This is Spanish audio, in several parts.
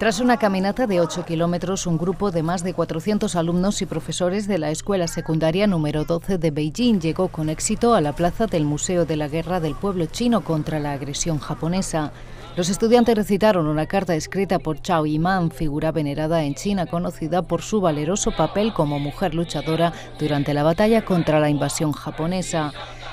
Tras una caminata de 8 kilómetros, un grupo de más de 400 alumnos y profesores de la Escuela Secundaria número 12 de Beijing llegó con éxito a la plaza del Museo de la Guerra del Pueblo Chino contra la agresión japonesa. Los estudiantes recitaron una carta escrita por Chao Yiman, figura venerada en China conocida por su valeroso papel como mujer luchadora durante la batalla contra la invasión japonesa.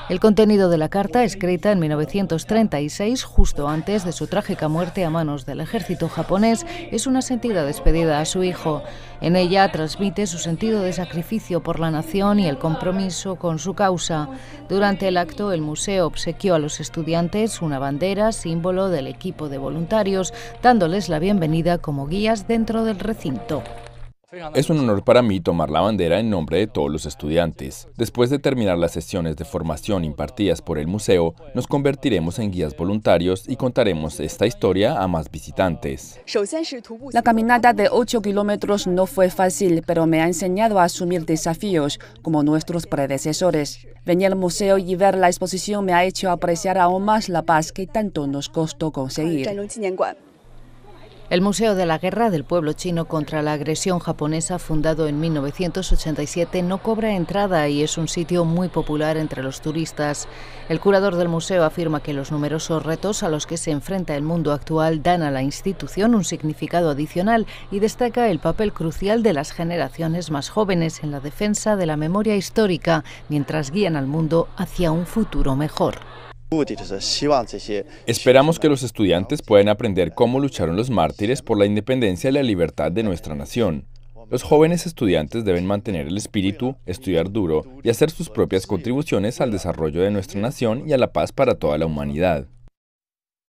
El contenido de la carta, escrita en 1936, justo antes de su trágica muerte a manos del ejército japonés, es una sentida despedida a su hijo. En ella transmite su sentido de sacrificio por la nación y el compromiso con su causa. Durante el acto, el museo obsequió a los estudiantes una bandera, símbolo del equipo de voluntarios, dándoles la bienvenida como guías dentro del recinto. Es un honor para mí tomar la bandera en nombre de todos los estudiantes. Después de terminar las sesiones de formación impartidas por el museo, nos convertiremos en guías voluntarios y contaremos esta historia a más visitantes. La caminata de 8 kilómetros no fue fácil, pero me ha enseñado a asumir desafíos, como nuestros predecesores. Venir al museo y ver la exposición me ha hecho apreciar aún más la paz que tanto nos costó conseguir. El Museo de la Guerra del Pueblo Chino contra la Agresión Japonesa, fundado en 1987, no cobra entrada y es un sitio muy popular entre los turistas. El curador del museo afirma que los numerosos retos a los que se enfrenta el mundo actual dan a la institución un significado adicional y destaca el papel crucial de las generaciones más jóvenes en la defensa de la memoria histórica, mientras guían al mundo hacia un futuro mejor. Esperamos que los estudiantes puedan aprender cómo lucharon los mártires por la independencia y la libertad de nuestra nación. Los jóvenes estudiantes deben mantener el espíritu, estudiar duro y hacer sus propias contribuciones al desarrollo de nuestra nación y a la paz para toda la humanidad.